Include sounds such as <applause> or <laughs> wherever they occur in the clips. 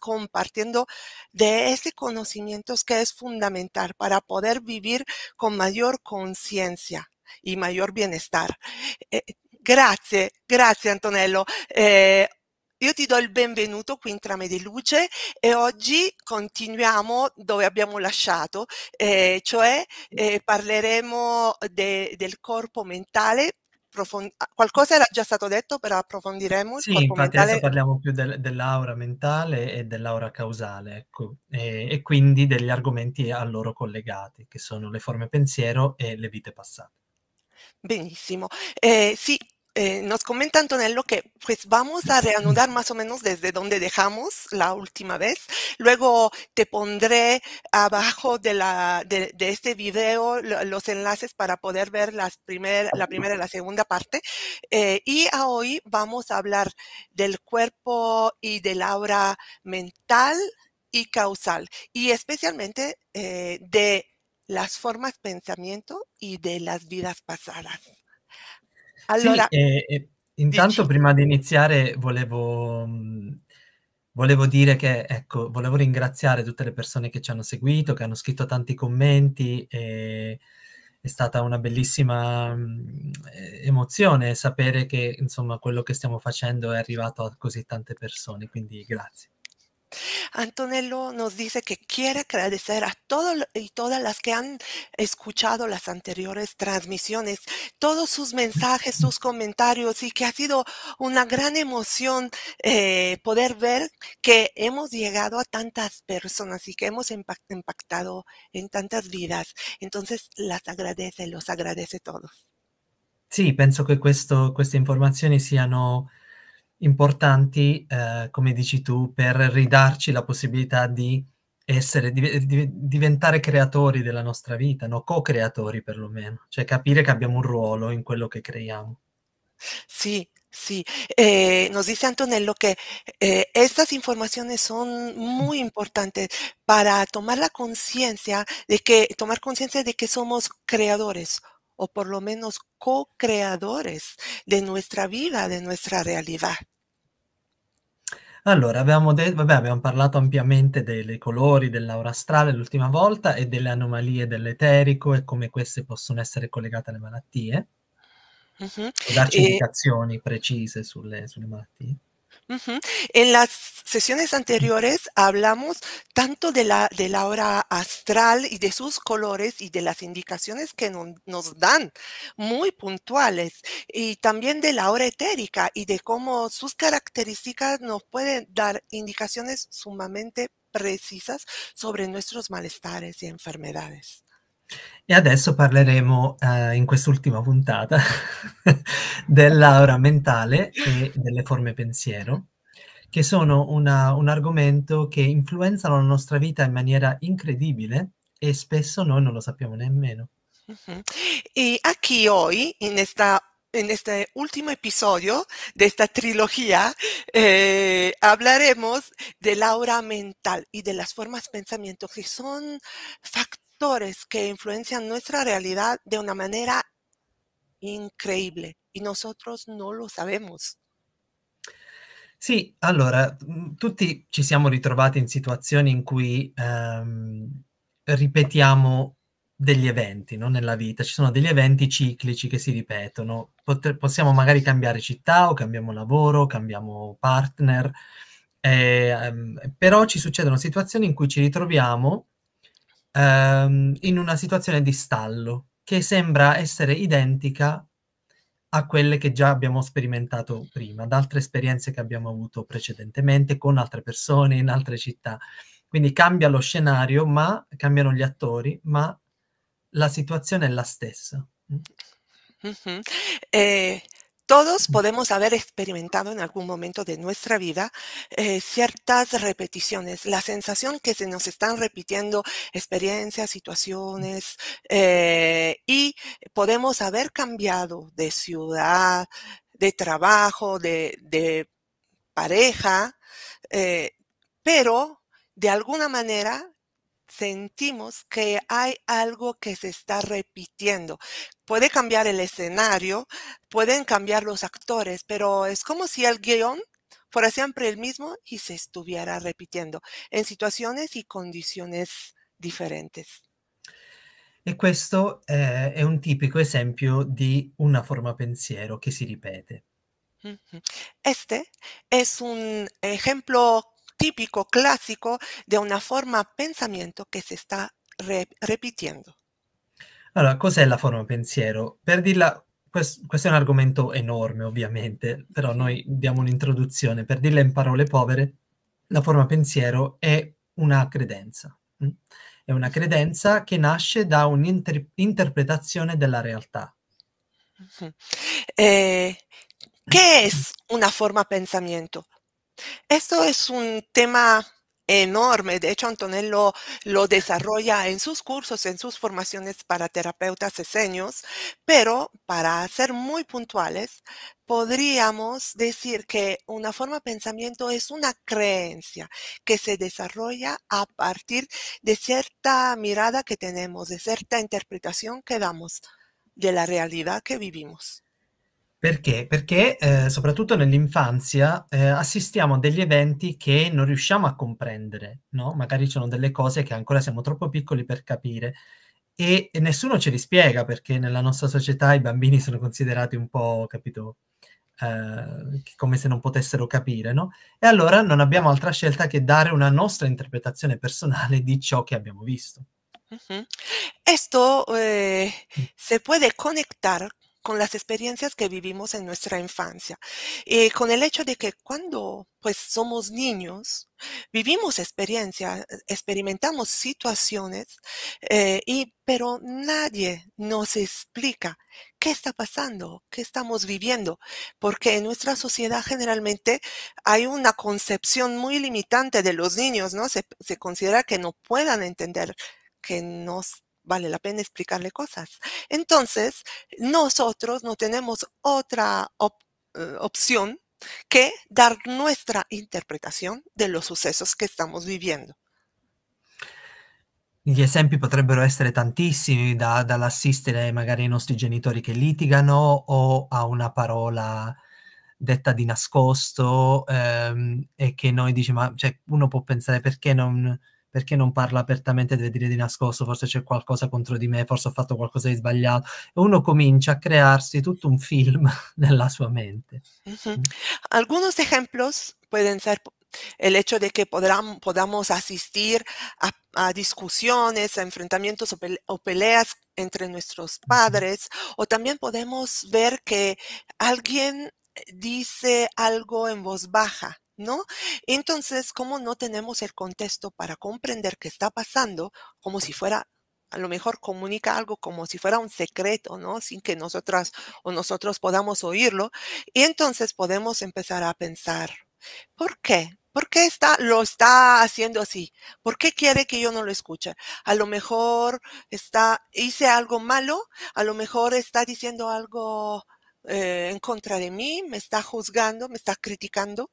compartiendo de ese conocimientos que es fundamental para poder vivir con mayor conciencia y mayor bienestar. Eh, grazie, grazie Antonello. Eh, io ti do il benvenuto qui in Trame di Luce e oggi continuiamo dove abbiamo lasciato, eh, cioè eh, parleremo de, del corpo mentale approfondire. Ah, qualcosa era già stato detto, però approfondiremo. sì, infatti mentale... adesso parliamo più del, dell'aura mentale e dell'aura causale, ecco. e, e quindi degli argomenti a loro collegati, che sono le forme pensiero e le vite passate. Benissimo. Eh, sì, Eh, nos comentan, Antonello que pues vamos a reanudar más o menos desde donde dejamos la última vez. Luego te pondré abajo de, la, de, este video los enlaces para poder ver las primer, la primera y la segunda parte. Eh, y hoy vamos a hablar del cuerpo y del aura mental y causal, y especialmente eh, de las formas pensamiento y de las vidas pasadas. Allora, sì, e, e intanto dici. prima di iniziare volevo, volevo dire che, ecco, volevo ringraziare tutte le persone che ci hanno seguito, che hanno scritto tanti commenti e è stata una bellissima mh, emozione sapere che insomma quello che stiamo facendo è arrivato a così tante persone, quindi grazie. Antonello nos dice que quiere agradecer a todos y todas las que han escuchado las anteriores transmisiones, todos sus mensajes, sus comentarios y que ha sido una gran emoción eh, poder ver que hemos llegado a tantas personas y que hemos impactado en tantas vidas. Entonces las agradece, los agradece a todos. Sí, pienso que estas informaciones sean... importanti, eh, come dici tu, per ridarci la possibilità di essere, di, di, diventare creatori della nostra vita, no? co-creatori perlomeno, cioè capire che abbiamo un ruolo in quello che creiamo. Sì. sí. Eh, nos dice Antonello que eh, estas informaciones son muy importantes para tomar la conciencia de que, tomar conciencia de que somos creadores o por lo menos co-creadores de nuestra vida, de nuestra realidad. Allora, abbiamo, de- vabbè, abbiamo parlato ampiamente dei colori dell'aura astrale l'ultima volta e delle anomalie dell'eterico e come queste possono essere collegate alle malattie. Mm-hmm. Darci e... indicazioni precise sulle, sulle malattie. En las sesiones anteriores hablamos tanto de la, de la hora astral y de sus colores y de las indicaciones que nos dan, muy puntuales, y también de la hora etérica y de cómo sus características nos pueden dar indicaciones sumamente precisas sobre nuestros malestares y enfermedades. E adesso parleremo, eh, in quest'ultima puntata, <laughs> dell'aura mentale e delle forme pensiero, che sono una, un argomento che influenzano la nostra vita in maniera incredibile e spesso noi non lo sappiamo nemmeno. Uh-huh. Mm-hmm. Y aquí hoy, en, esta, en este último episodio de esta trilogía, eh, hablaremos del aura mental y de las formas de pensamiento que son factores factores que influencian nuestra realidad de una manera increíble y nosotros no lo sabemos. Sì, allora, mm, tutti ci siamo ritrovati in situazioni in cui ehm, ripetiamo degli eventi no? nella vita, ci sono degli eventi ciclici che si ripetono, Pot- possiamo magari cambiare città o cambiamo lavoro, cambiamo partner, eh, ehm, però ci succedono situazioni in cui ci ritroviamo ehm, in una situazione di stallo che sembra essere identica a quelle che già abbiamo sperimentato prima, da altre esperienze che abbiamo avuto precedentemente con altre persone in altre città. Quindi cambia lo scenario, ma cambiano gli attori, ma la situazione è la stessa. Mm-hmm. E eh, Todos podemos haber experimentado en algún momento de nuestra vida eh, ciertas repeticiones, la sensación que se nos están repitiendo experiencias, situaciones, eh, y podemos haber cambiado de ciudad, de trabajo, de, pareja, eh, pero de alguna manera sentimos que hay algo que se está repitiendo. Puede cambiar el escenario, pueden cambiar los actores, pero es como si el guión fuera siempre el mismo y se estuviera repitiendo en situaciones y condiciones diferentes. Y e esto es eh, un típico ejemplo de una forma pensiero que se ripete. Este es un ejemplo típico, clásico, de una forma pensamiento que se está re- repitiendo. Allora, cos'è la forma pensiero? Per dirla, quest- questo è un argomento enorme ovviamente, però noi diamo un'introduzione. Per dirla in parole povere, la forma pensiero è una credenza. Mm? È una credenza che nasce da un'interpretazione della realtà. Uh-huh. Eh, ¿Qué es una forma pensamento? Esto es un tema enorme. De hecho, Antonello lo, desarrolla en sus cursos, en sus formaciones para terapeutas eseños, pero para ser muy puntuales, podríamos decir que una forma de pensamiento es una creencia que se desarrolla a partir de cierta mirada que tenemos, de cierta interpretación que damos de la realidad que vivimos. Perché? Perché eh, soprattutto nell'infanzia eh, assistiamo a degli eventi che non riusciamo a comprendere, no? Magari ci sono delle cose che ancora siamo troppo piccoli per capire e, e nessuno ce li spiega perché nella nostra società i bambini sono considerati un po', capito, eh, come se non potessero capire, no? E allora non abbiamo altra scelta che dare una nostra interpretazione personale di ciò che abbiamo visto. Uh -huh. Esto eh, se puede conectar con las experiencias que vivimos en nuestra infancia, y eh, con el hecho de que cuando pues somos niños, vivimos experiencias, experimentamos situaciones, eh, y, pero nadie nos explica qué está pasando, qué estamos viviendo, porque en nuestra sociedad generalmente hay una concepción muy limitante de los niños, ¿no? Se, se considera que no puedan entender que nos vale la pena explicarle cosas. Entonces, nosotros no tenemos otra eh, opción que dar nuestra interpretación de los sucesos que estamos viviendo. Gli esempi potrebbero essere tantissimi, da, dall'assistere magari i nostri genitori che litigano o a una parola detta di nascosto ehm, e che noi diciamo, cioè uno può pensare perché non, perché non parla apertamente, de dire de nascosto, forse c'è qualcosa contro di me, forse ho fatto qualcosa di sbagliato. E uno comienza a crearsi tutto un film <laughs> nella sua mente. Mm. Algunos ejemplos pueden ser el hecho de que podamos asistir a, discusiones, a enfrentamientos o, peleas entre nuestros padres, o también podemos ver que alguien dice algo en voz baja ¿no? Entonces, ¿cómo no tenemos el contexto para comprender qué está pasando como si fuera a lo mejor comunica algo como si fuera un secreto, ¿no? Sin que nosotras o nosotros podamos oírlo. Y entonces podemos empezar a pensar, ¿por qué? ¿Por qué está, lo está haciendo así? ¿Por qué quiere que yo no lo escuche? A lo mejor está, hice algo malo, a lo mejor está diciendo algo eh, en contra de mí, me está juzgando, me está criticando.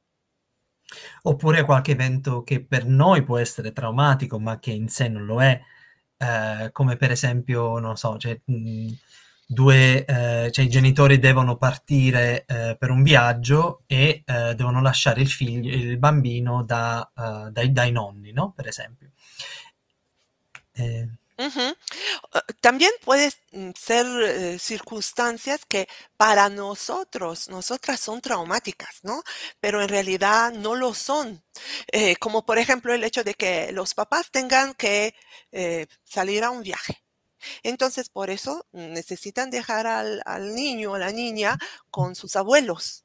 Oppure qualche evento che per noi può essere traumatico, ma che in sé non lo è, eh, come per esempio, non so, cioè, mh, mhmm, due, eh, cioè, i genitori devono partire eh, per un viaggio e eh, devono lasciare il, figlio, il bambino da, eh, dai, dai, nonni, no? Per esempio. Eh. Ah, también pueden mm, ser eh, circunstancias que para nosotros, nosotras son traumáticas, ¿no? Pero en realidad no lo son. Eh, como por ejemplo el hecho de que los papás tengan que eh, salir a un viaje. Entonces, por eso mm, necesitan dejar al, al niño o la niña con sus abuelos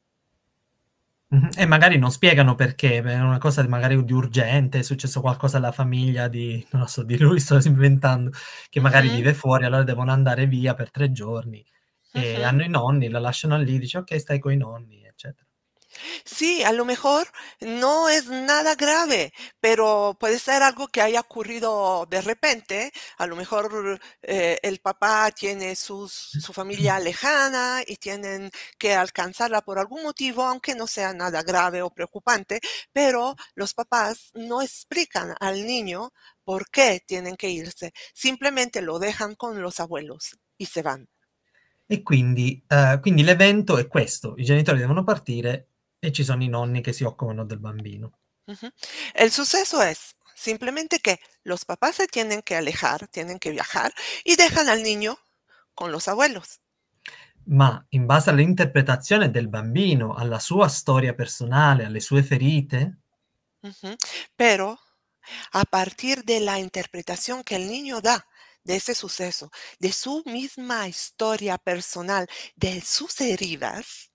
E magari non spiegano perché, è una cosa magari di urgente, è successo qualcosa alla famiglia di, non lo so, di lui, <laughs> sto inventando, che magari mm-hmm. vive fuori, allora devono andare via per tre giorni. E mm-hmm. hanno i nonni, la lasciano lì, dice ok, stai con i nonni, eccetera. Sí, a lo mejor no es nada grave, pero puede ser algo que haya ocurrido de repente. A lo mejor eh, el papá tiene su familia lejana y tienen que alcanzarla por algún motivo, aunque no sea nada grave o preocupante, pero los papás no explican al niño por qué tienen que irse. Simplemente lo dejan con los abuelos y se van. Y e quindi, eh, quindi l'evento è questo, i genitori devono partire y ci sono i nonni che si del bambino. El suceso es simplemente que los papás se tienen que alejar, tienen que viajar y dejan al niño con los abuelos. Ma en base all'interpretazione del bambino, alla sua storia personale, alle sue ferite. sus -huh. Pero a partir de la interpretación que el niño da de ese suceso, de su misma historia personal, de sus heridas,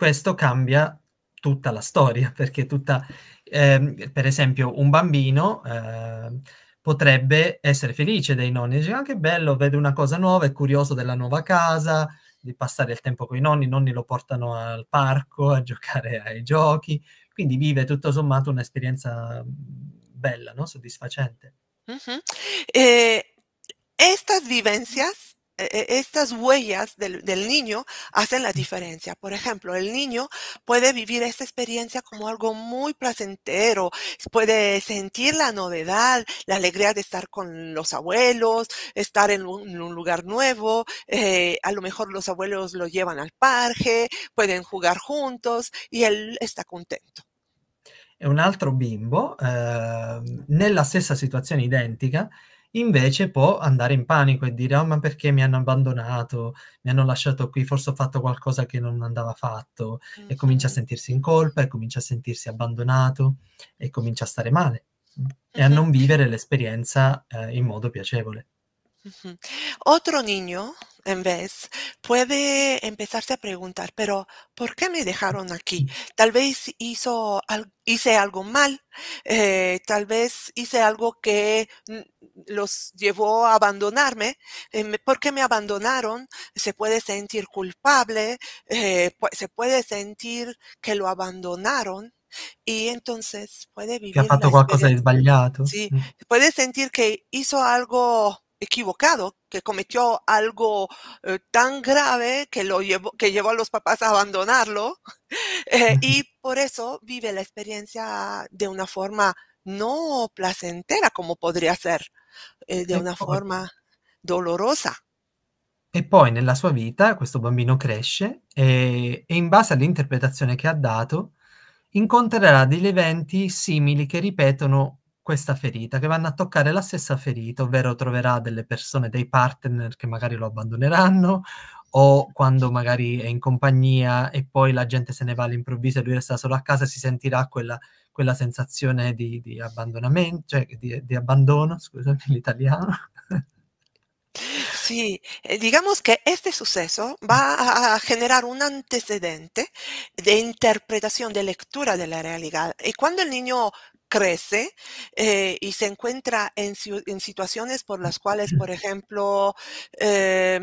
questo cambia tutta la storia, <laughs> perché tutta, eh, per esempio, un bambino eh, potrebbe essere felice dei nonni, dice, ah bello, vede una cosa nuova, è curioso della nuova casa, di passare il tempo con i nonni, i nonni lo portano al parco a giocare ai giochi, quindi vive tutto sommato un'esperienza bella, ¿no? Soddisfacente. Uh -huh. eh, estas vivencias E, e, estas huellas del, niño hacen la diferencia. Por ejemplo, el niño puede vivir esta experiencia como algo muy placentero, puede sentir la novedad, la alegría de estar con los abuelos, estar en un, lugar nuevo, eh, a lo mejor los abuelos lo llevan al parque, pueden jugar juntos y él está contento. un otro bimbo, en ehm, la misma situación idéntica, invece può andare in panico e dire: Oh, ma perché mi hanno abbandonato? Mi hanno lasciato qui, forse ho fatto qualcosa che non andava fatto. E comincia a sentirsi in colpa, e comincia a sentirsi abbandonato, e comincia a stare male e a non vivere l'esperienza eh, in modo piacevole. Otro niño en vez, puede empezarse a preguntar, pero ¿por qué me dejaron aquí? Tal vez hizo, hice algo mal, eh, tal vez hice algo que los llevó a abandonarme. Eh, ¿Por qué me abandonaron? Se puede sentir culpable, eh, se puede sentir que lo abandonaron. y entonces puede vivir. Que ha pasado qualcosa di sí Sí, puede sentir que hizo algo equivocado, que cometió algo eh, tan grave que, lo llevó, que llevó a los papás a abandonarlo <laughs> eh, y por eso vive la experiencia de una forma no placentera como potrebbe essere, eh, di una poi, forma dolorosa. E poi nella sua vita questo bambino cresce e, eh, e in base all'interpretazione che ha dato incontrerà degli eventi simili che ripetono questa ferita, che vanno a toccare la stessa ferita, ovvero troverà delle persone, dei partner che magari lo abbandoneranno o quando magari è in compagnia e poi la gente se ne va all'improvviso e lui resta solo a casa si sentirà quella, quella sensazione di, di abbandonamento, cioè di, di abbandono, scusami <laughs> l'italiano. Sì, digamos que este suceso va a generar un antecedente de interpretación, de lectura de la realidad. Y cuando el niño crece eh, y se encuentra en, situaciones por las cuales, por ejemplo, eh,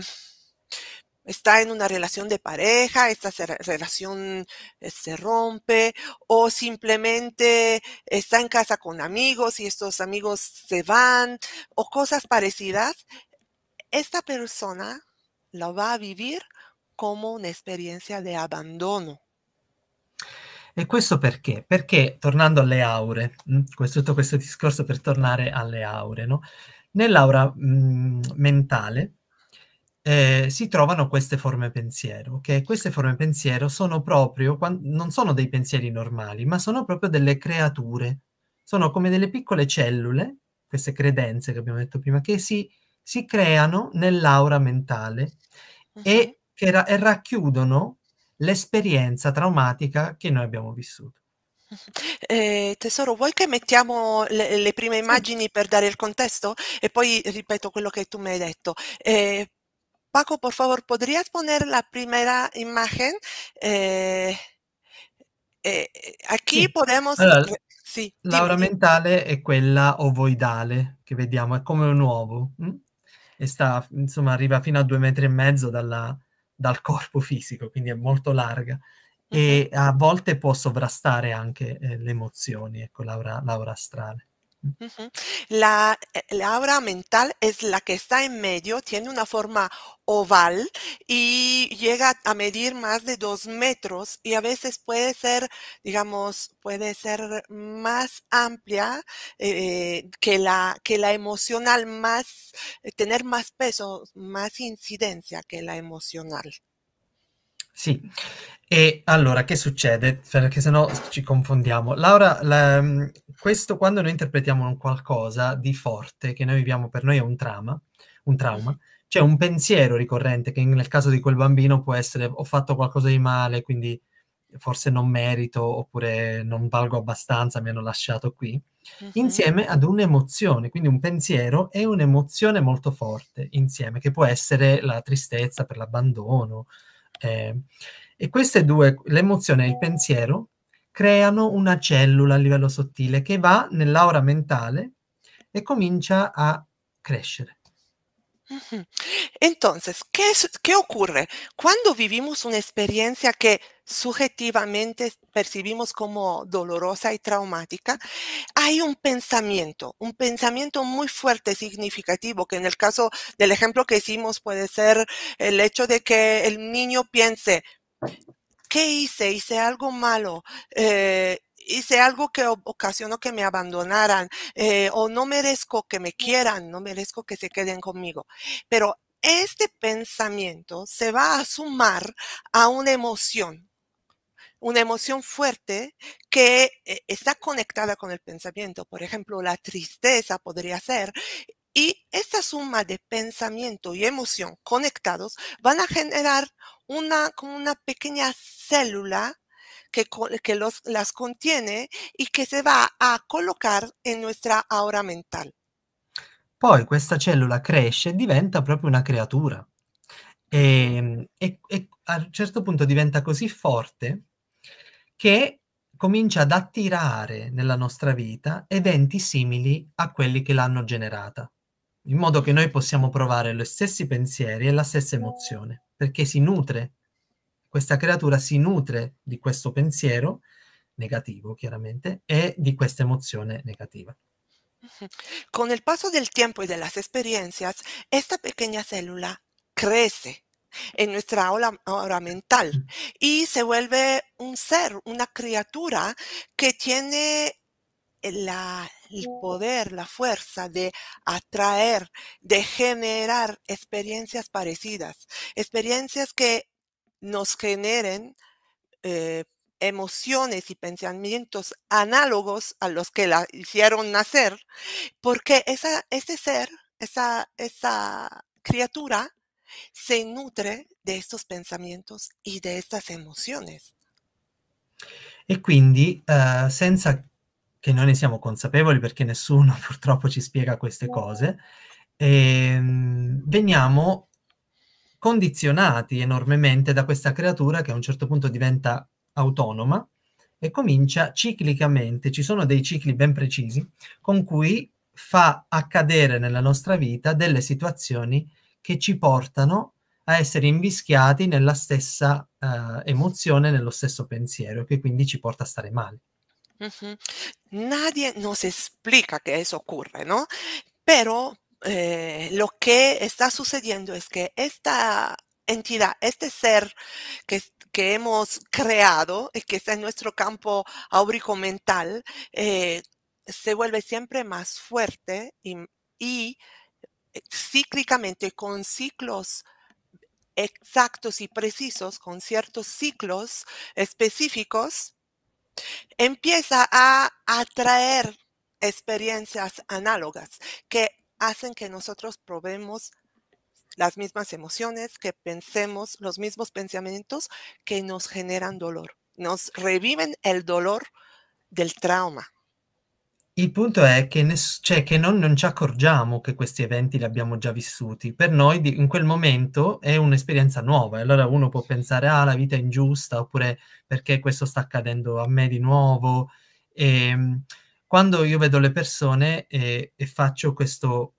está en una relación de pareja, esta relación eh, se rompe, o simplemente está en casa con amigos y estos amigos se van, o cosas parecidas, esta persona lo va a vivir como una experiencia de abandono. E questo perché? Perché, tornando alle aure, questo, mm, tutto questo discorso per tornare alle aure, no? nell'aura mh, mm, mentale eh, si trovano queste forme pensiero, che okay? queste forme pensiero sono proprio, non sono dei pensieri normali, ma sono proprio delle creature, sono come delle piccole cellule, queste credenze che abbiamo detto prima, che si, si creano nell'aura mentale e mhm. che ra- e racchiudono l'esperienza traumatica che noi abbiamo vissuto. <laughs> Eh, tesoro, vuoi che mettiamo le, le prime immagini sì. per dare il contesto? E poi ripeto quello che tu mi hai detto. Eh, Paco, por favor, ¿podrías poner la primera imagen? Eh, eh aquí sì. podemos... Allora, sì, l'aura dimmi. mentale è quella ovoidale che vediamo, è come un uovo. Mh? Mm? E sta, insomma, arriva fino a due metri e mezzo dalla, dal corpo fisico, quindi è molto larga e a volte può sovrastare anche eh, le emozioni, ecco l'aura, l'aura astrale. la, eh, la, mental es la que está en medio, tiene una forma oval y llega a medir más de dos metros y a veces puede ser, digamos, puede ser más amplia eh, que, la, que la emocional, más, eh, tener más peso, más incidencia que la emocional. Sì. E allora che succede? Perché sennò ci confondiamo. Laura, la, mm, questo quando noi interpretiamo qualcosa di forte che noi viviamo per noi è un trauma, un trauma. Mhm. C'è un pensiero ricorrente che nel caso di quel bambino può essere ho fatto qualcosa di male, quindi forse non merito oppure non valgo abbastanza, mi hanno lasciato qui, uh-huh. insieme ad un'emozione, quindi un pensiero e un'emozione molto forte insieme, che può essere la tristezza per l'abbandono, eh, e queste due, l'emozione e il pensiero, creano una cellula a livello sottile che va nell'aura mentale e comincia a crescere. Entonces, ¿qué, es, ¿qué, ocurre? Cuando vivimos una experiencia que subjetivamente percibimos como dolorosa y traumática, hay un pensamiento, un pensamiento muy fuerte, significativo, que en el caso del ejemplo que hicimos puede ser el hecho de que el niño piense, ¿qué hice? Hice algo malo. Eh, hice algo que ocasionó que me abandonaran eh, o no merezco que me quieran, no merezco que se queden conmigo. Pero este pensamiento se va a sumar a una emoción, una emoción fuerte que eh, está conectada con el pensamiento. Por ejemplo, la tristeza podría ser. Y esta suma de pensamiento y emoción conectados van a generar una, como una pequeña célula que, que los, las contiene y que se va a colocar en nuestra aura mental. Poi questa cellula cresce e diventa proprio una creatura. E, ehm, e, e a un certo punto diventa così forte che comincia ad attirare nella nostra vita eventi simili a quelli che l'hanno generata, in modo che noi possiamo provare gli stessi pensieri e la stessa emozione, perché si nutre Esta criatura se nutre de este pensiero negativo, claramente, y e de esta emoción negativa. <laughs> Con el paso del tiempo y de las experiencias, esta pequeña célula crece en nuestra aura, mental mm. y se vuelve un ser, una criatura que tiene el poder, la fuerza de atraer, de generar experiencias parecidas, experiencias que nos generen eh, emociones y pensamientos análogos a los que la hicieron nacer, porque esa, ese ser, esa, esa criatura, se nutre de estos pensamientos y de estas emociones. E quindi, eh, senza che noi ne siamo consapevoli, perché nessuno <laughs> purtroppo ci spiega queste cose, ehm, veniamo condizionati enormemente da questa creatura che a un certo punto diventa autonoma e comincia ciclicamente, ci sono dei cicli ben precisi, con cui fa accadere nella nostra vita delle situazioni che ci portano a essere invischiati nella stessa uh, emozione, nello stesso pensiero, che quindi ci porta a stare male. Uh-huh. Nadie nos explica que eso ocurre, ¿no? Pero Eh, lo que está sucediendo es que esta entidad, este ser que, hemos creado y que está en nuestro campo áurico mental, eh, se vuelve siempre más fuerte y, y eh, cíclicamente con ciclos exactos y precisos, con ciertos ciclos específicos, empieza a atraer experiencias análogas que hacen que nosotros probemos las mismas emociones, que pensemos los mismos pensamientos que nos generan dolor, nos reviven el dolor del trauma. Il punto è che, ness- cioè, che non, non, ci accorgiamo che questi eventi li abbiamo già vissuti. Per noi di- in quel momento è un'esperienza nuova. E allora uno può pensare, ah, la vita è ingiusta, oppure perché questo sta accadendo a me di nuovo. E, ehm, quando io vedo le persone e, eh, e faccio questo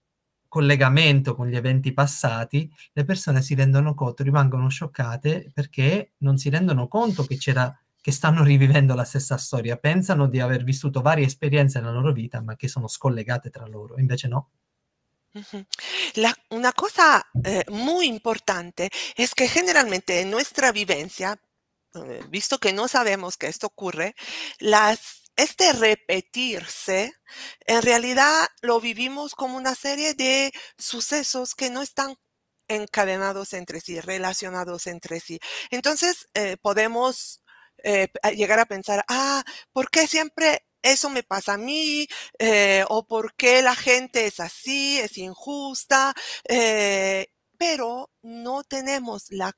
collegamento con gli eventi passati, le persone si rendono conto, rimangono scioccate perché non si rendono conto che c'era che stanno rivivendo la stessa storia, pensano di aver vissuto varie esperienze nella loro vita, ma che sono scollegate tra loro, invece no. La, una cosa eh, muy importante es que generalmente en nostra vivenza, eh, visto che non sappiamo che questo occorre, las este repetirse, en realidad lo vivimos como una serie de sucesos que no están encadenados entre sí, relacionados entre sí. Entonces eh, podemos eh, llegar a pensar, ah, ¿por qué siempre eso me pasa a mí? Eh, ¿O por qué la gente es así, es injusta? pero no tenemos la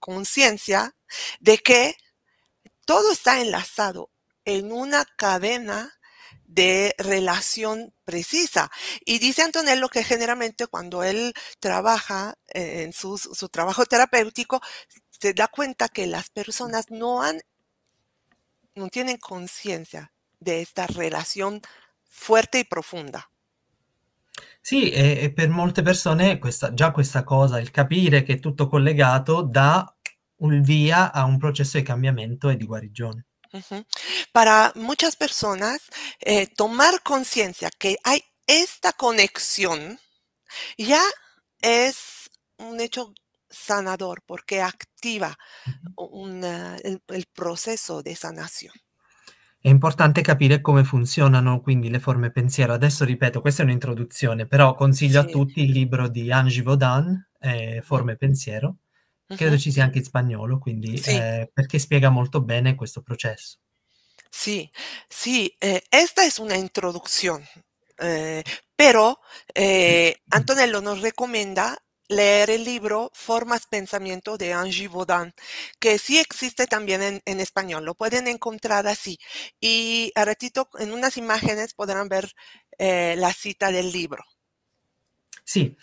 conciencia de que todo está enlazado en una cadena de relación precisa. Y dice Antonello que generalmente cuando él trabaja eh, en su, su trabajo terapéutico, se da cuenta que las personas no han, no tienen conciencia de esta relación fuerte y profunda. Sí, y e, eh, per molte ya esta cosa, el capire que es tutto collegato, da un via a un proceso de cambiamento y e de guarigione. Uh-huh. Para muchas personas, eh, tomar conciencia que hay esta conexión ya es un hecho sanador porque activa una, il, il processo di sanazione. È importante capire come funzionano quindi le forme pensiero. Adesso ripeto, questa è un'introduzione, però consiglio sì. a tutti il libro di Angie Vaudan, eh, Forme pensiero, Creo que ci sia anche in spagnolo, quindi sì. Eh, perché spiega molto bene eh, esta es una introducción, eh, pero Antonello nos recomienda leer el libro Formas Pensamiento de Angie Baudin, que sí existe también en, español, lo pueden encontrar así. Y a ratito en unas imágenes podrán ver la cita del libro. Sí,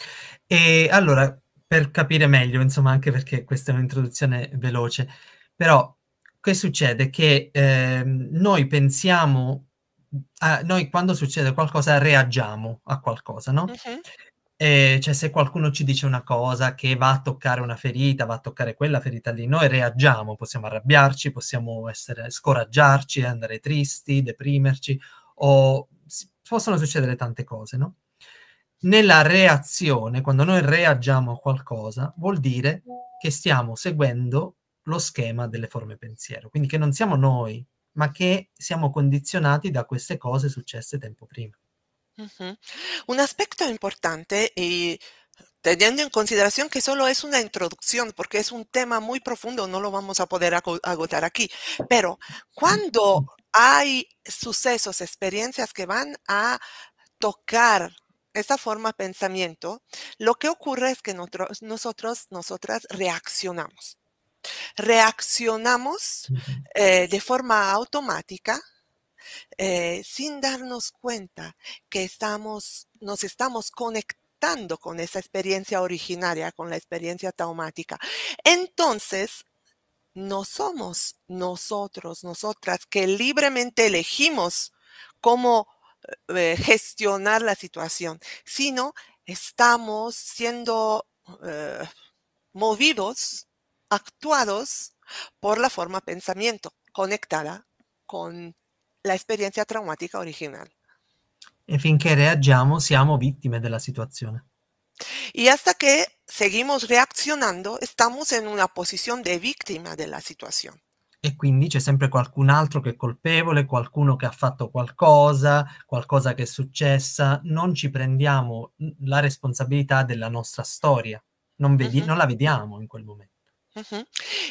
y allora per capire meglio, insomma, anche perché questa è un'introduzione veloce, però che succede? Che eh, noi pensiamo, a, noi quando succede qualcosa reagiamo a qualcosa, no? Uh-huh. Eh, cioè se qualcuno ci dice una cosa che va a toccare una ferita, va a toccare quella ferita lì, noi reagiamo, possiamo arrabbiarci, possiamo essere, scoraggiarci, andare tristi, deprimerci, o possono succedere tante cose, no? nella reazione, quando noi reagiamo a qualcosa, vuol dire che stiamo seguendo lo schema delle forme pensiero, quindi che non siamo noi, ma che siamo condizionati da queste cose successe tempo prima. Uh-huh. Un aspetto importante y teniendo en consideración que solo es una introducción, porque es un tema muy profundo, no lo vamos a poder ag- agotar aquí, pero cuando hay sucesos, experiencias que van a tocar esa forma de pensamiento, lo que ocurre es que nosotros, nosotras reaccionamos. Reaccionamos eh, de forma automática eh, sin darnos cuenta que estamos, nos estamos conectando con esa experiencia originaria, con la experiencia traumática. Entonces, no somos nosotros, nosotras que libremente elegimos cómo gestionar la situación, sino estamos siendo eh, movidos, actuados por la forma pensamiento conectada con la experiencia traumática original. que finché reagiamo siamo de la situación. Y hasta que seguimos reaccionando, estamos en una posición de víctima de la situación. e quindi c'è sempre qualcun altro che è colpevole, qualcuno che ha fatto qualcosa, qualcosa che è successa, non ci prendiamo la responsabilità della nostra storia, non, vedi- uh-huh. non la vediamo in quel momento. Uh-huh.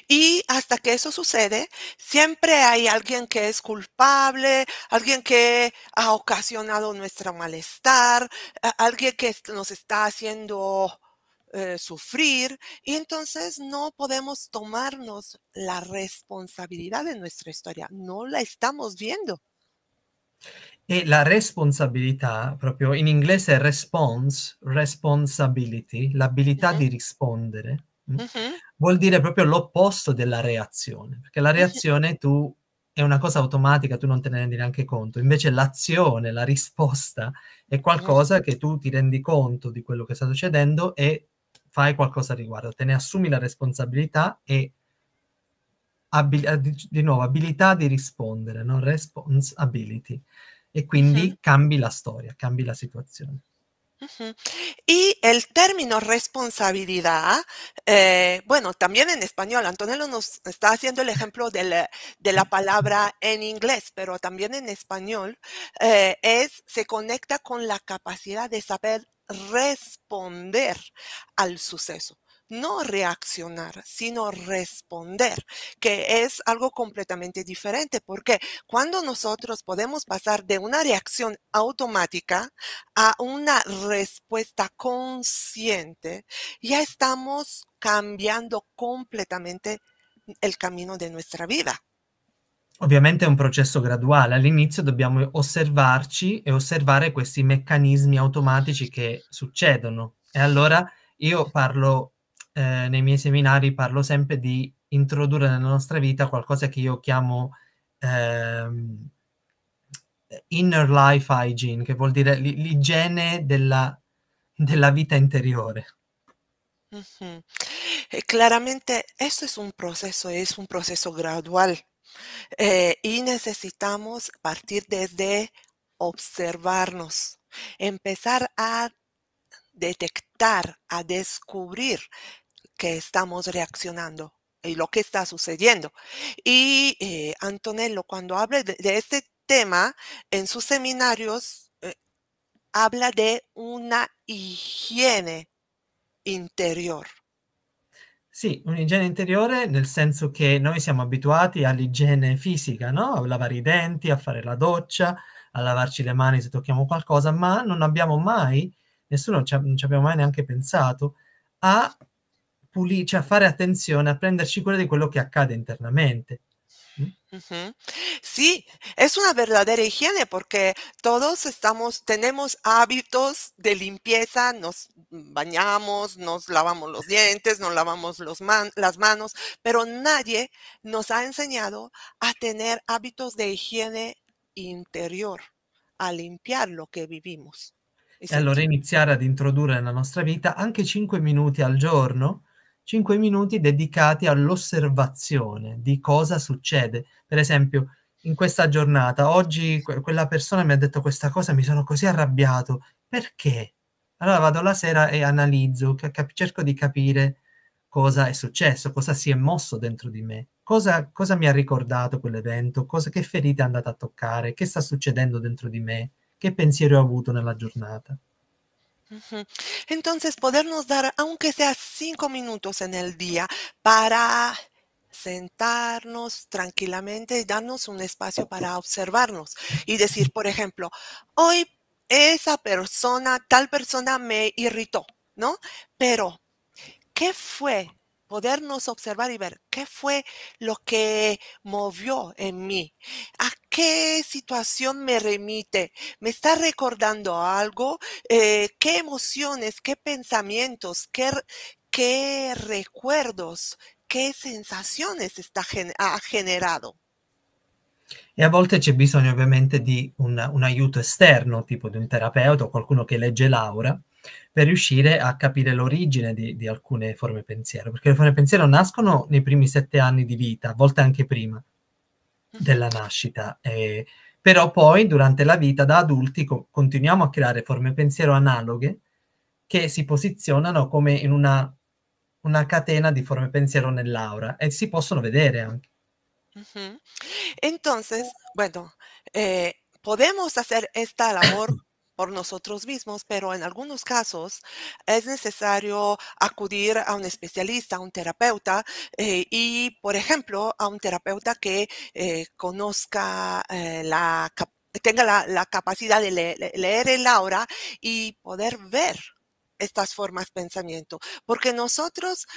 Y hasta que eso sucede, siempre hay alguien que es culpable, alguien que ha ocasionado nuestro malestar, alguien que nos está haciendo eh, sufrir y entonces no podemos tomarnos la responsabilidad de nuestra historia, no la estamos viendo. E la responsabilità, proprio in inglese response, responsibility, l'abilità uh-huh. di rispondere, uh-huh. vuol dire proprio l'opposto della reazione, perché la reazione tu è una cosa automatica, tu non te ne rendi neanche conto. Invece l'azione, la risposta è qualcosa che tu ti rendi conto di quello che sta succedendo e fai qualcosa al riguardo, te ne assumi la responsabilità e abil- eh, di nuovo abilità di rispondere, non responsibility. E quindi mm cambi la storia, cambi la situazione. Uh-huh. Mhm. Y el término responsabilidad, eh, bueno, también en español, Antonello nos está haciendo el ejemplo de la, de la palabra en inglés, pero también en español, eh, es, se conecta con la capacidad de saber responder al suceso no reaccionar, sino responder, que es algo completamente diferente, porque cuando nosotros podemos pasar de una reacción automática a una respuesta consciente, ya estamos cambiando completamente el camino de nuestra vida. Ovviamente è un processo graduale, all'inizio dobbiamo osservarci e osservare questi meccanismi automatici che succedono. E allora io parlo, eh, nei miei seminari parlo sempre di introdurre nella nostra vita qualcosa che io chiamo ehm, inner life hygiene, che vuol dire l- l'igiene della, della vita interiore. Uh-huh. Claramente, esto es un processo, es un proceso gradual Eh, y necesitamos partir desde observarnos, empezar a detectar, a descubrir que estamos reaccionando y lo que está sucediendo. Y eh, Antonello, cuando habla de, este tema en sus seminarios, eh, habla de una higiene interior. Sì, un'igiene interiore nel senso che noi siamo abituati all'igiene fisica, no? A lavare i denti, a fare la doccia, a lavarci le mani se tocchiamo qualcosa, ma non abbiamo mai, nessuno ci non ci abbiamo mai neanche pensato, a pulire, cioè a fare attenzione, a prenderci cura di quello che accade internamente. Sí, es una verdadera higiene porque todos estamos, tenemos hábitos de limpieza, nos bañamos, nos lavamos los dientes, nos lavamos las manos, pero nadie nos ha enseñado a tener hábitos de higiene interior, a limpiar lo que vivimos. E allora iniziare ad introdurre nella nuestra vida, aunque cinco minutos al giorno 5 minuti dedicati all'osservazione di cosa succede. Per esempio, in questa giornata, oggi que- quella persona mi ha detto questa cosa, mi sono così arrabbiato, perché? Allora vado la sera e analizzo, cap- cerco di capire cosa è successo, cosa si è mosso dentro di me, cosa, cosa mi ha ricordato quell'evento, cosa, che ferite è andata a toccare, che sta succedendo dentro di me, che pensiero ho avuto nella giornata. Entonces, podernos dar, aunque sea cinco minutos en el día, para sentarnos tranquilamente y darnos un espacio para observarnos y decir, por ejemplo, hoy esa persona, tal persona me irritó, ¿no? Pero, ¿qué fue podernos observar y ver qué fue lo que movió en mí, a qué situación me remite, me está recordando algo, eh, qué emociones, qué pensamientos, qué, qué recuerdos, qué sensaciones está, ha generado. Y e a volte c'è bisogno obviamente, de un, un aiuto esterno, tipo de un terapeuta o qualcuno que legge e l'aura per riuscire a capire l'origine di, di alcune forme pensiero, perché le forme pensiero nascono nei primi sette anni di vita, a volte anche prima mm-hmm. della nascita, eh, però poi durante la vita da adulti co- continuiamo a creare forme pensiero analoghe che si posizionano come in una, una catena di forme pensiero nell'aura e si possono vedere anche. Uh-huh. Entonces, bueno, eh, podemos hacer esta labor por nosotros mismos, pero en algunos casos es necesario acudir a un especialista, a un terapeuta eh, y, por ejemplo, a un terapeuta que eh, conozca eh, la tenga la, capacidad de leer, leer el aura y poder ver estas formas de pensamiento, porque nosotros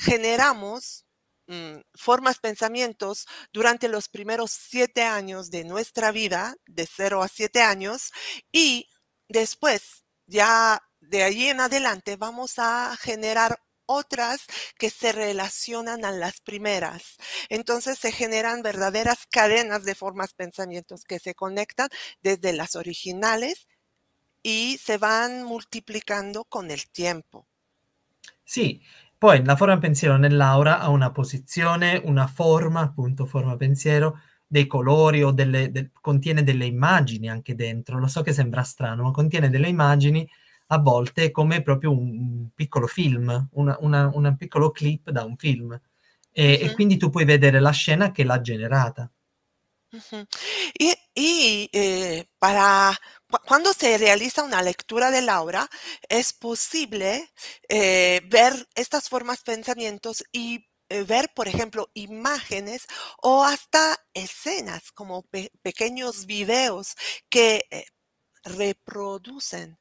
generamos Mm, formas pensamientos durante los primeros siete años de nuestra vida, de cero a siete años, y después, ya de ahí en adelante, vamos a generar otras que se relacionan a las primeras. Entonces se generan verdaderas cadenas de formas pensamientos que se conectan desde las originales y se van multiplicando con el tiempo. Sí, Poi la forma pensiero nell'aura ha una posizione, una forma, appunto forma pensiero, dei colori o delle, de- contiene delle immagini anche dentro. Lo so che sembra strano, ma contiene delle immagini a volte come proprio un, piccolo film, un piccolo clip da un film. E, mm-hmm. e quindi tu puoi vedere la scena che l'ha generata. Y, eh, para cuando se realiza una lectura de la obra, es posible eh, ver estas formas, pensamientos y eh, ver, por ejemplo, imágenes o hasta escenas como pequeños videos que reproducen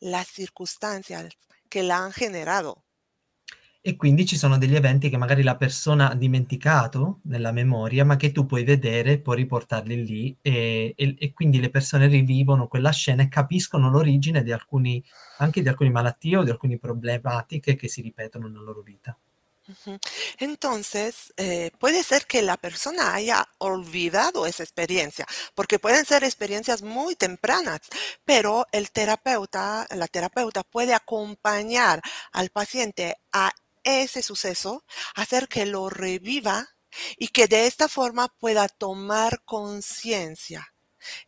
las circunstancias que la han generado. e quindi ci sono degli eventi che magari la persona ha dimenticato nella memoria, ma che tu puoi vedere, puoi riportarli lì e, e, e quindi le persone rivivono quella scena e capiscono l'origine di alcuni, anche di alcune malattie o di alcune problematiche che si ripetono nella loro vita. Entonces, eh, puede ser que la persona haya olvidado esa experiencia, porque pueden ser experiencias muy tempranas, pero el terapeuta, la terapeuta puede acompañar al paciente a ese suceso, hacer que lo reviva y que de esta forma pueda tomar conciencia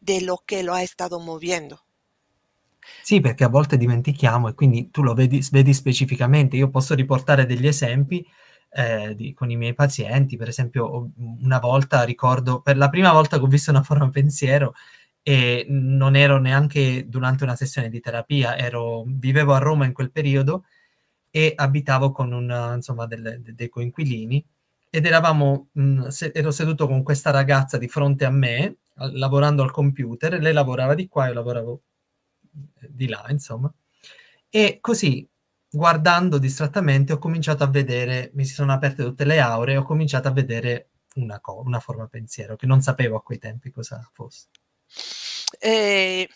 de lo che lo ha estado moviendo. Sì, perché a volte dimentichiamo e quindi tu lo vedi, vedi specificamente. Io posso riportare degli esempi eh, di, con i miei pazienti. Per esempio, mm, una volta ricordo, per la prima volta che ho visto una forma pensiero e non ero neanche durante una sessione di terapia, ero, vivevo a Roma in quel periodo e abitavo con una, insomma, delle, dei coinquilini ed eravamo, mh, mm, ero seduto con questa ragazza di fronte a me, lavorando al computer, lei lavorava di qua, io lavoravo eh, di là, insomma, e così guardando distrattamente ho cominciato a vedere, mi si sono aperte tutte le aure, ho cominciato a vedere una, co- una forma pensiero che non sapevo a quei tempi cosa fosse. Eh,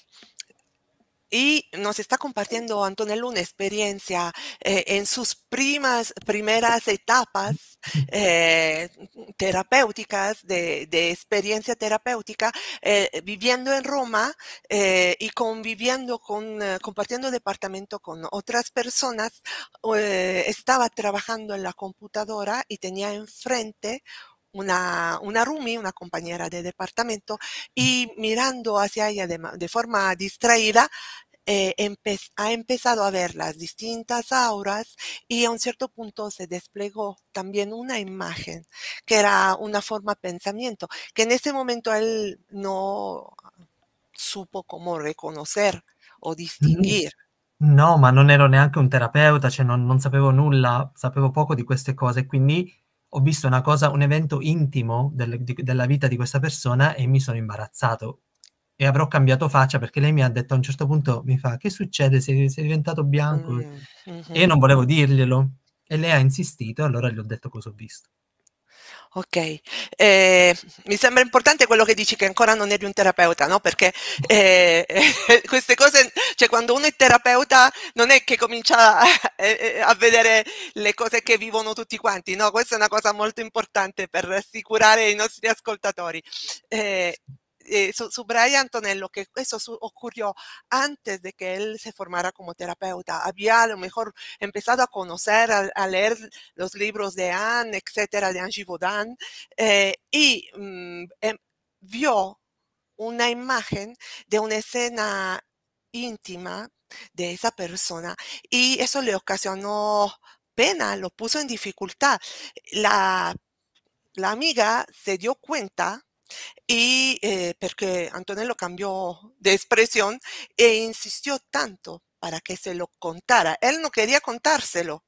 y nos está compartiendo Antonella una experiencia eh, en sus primas, primeras etapas eh, terapéuticas, de, experiencia terapéutica, eh, viviendo en Roma y conviviendo con, compartiendo departamento con otras personas. estaba trabajando en la computadora y tenía enfrente una, una una compañera de departamento, mm. y mirando hacia ella de, forma distraída, eh, ha empezado a ver las distintas auras y a un cierto punto se desplegó también una imagen que era una forma de pensamiento, que en ese momento él no supo cómo reconocer o mm. distinguir. No, ma no ero neanche un terapeuta, no non, non sapevo nulla, sapevo poco di queste cose, quindi ho visto una cosa, un evento intimo del, di, della vita di questa persona e mi sono imbarazzato e avrò cambiato faccia perché lei mi ha detto a un certo punto, mi fa, che succede, sei, sei diventato bianco? Mm-hmm. E non volevo dirglielo. E lei ha insistito, e allora gli ho detto cosa ho visto. Ok, eh, mi sembra importante quello che dici che ancora non eri un terapeuta, no? Perché eh, <laughs> queste cose, cioè quando uno è terapeuta non è che comincia a, <laughs> eh, eh, a, vedere le cose che vivono tutti quanti, no? Questa è una cosa molto importante per rassicurare i nostri ascoltatori. Eh, eh, su, Brian que eso ocurrió antes de que él se formara como terapeuta. Había a lo mejor empezado a conocer, a, leer los libros de Anne, etcétera, de Angie Baudin, eh, y mm, em, vio una imagen de una escena íntima de esa persona y eso le ocasionó pena, lo puso en dificultad. la amiga se dio cuenta y eh, porque Antonello cambió de expresión e insistió tanto para que se lo contara. Él no quería contárselo,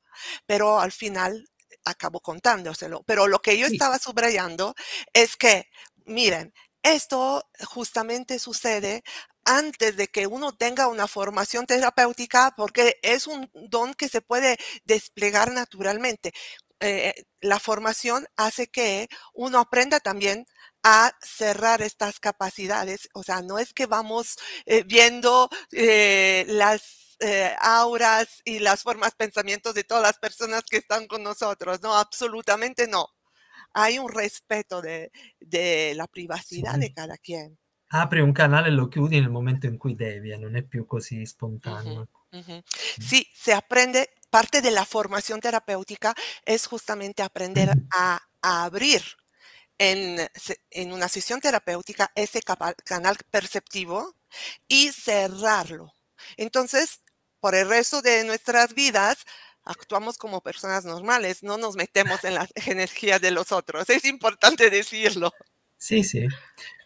pero al final acabó contándoselo. Pero lo que yo estaba subrayando es que, miren, esto justamente sucede antes de que uno tenga una formación terapéutica porque es un don que se puede desplegar naturalmente. Eh, la formación hace que uno aprenda también a cerrar estas capacidades. O sea, no es que vamos eh, viendo eh, las auras y las formas pensamientos de todas las personas que están con nosotros. No, absolutamente no. Hay un respeto de, la privacidad de cada quien. abre un canal y lo en el momento en que devi, No es más così spontaneo. Sí, se aprende parte de la formación terapéutica es justamente aprender a, abrir en, una sesión terapéutica ese canal perceptivo y cerrarlo. Entonces, por el resto de nuestras vidas, actuamos como personas normales, no nos metemos en la <laughs> energía de los otros. Es importante decirlo. Sí, sí.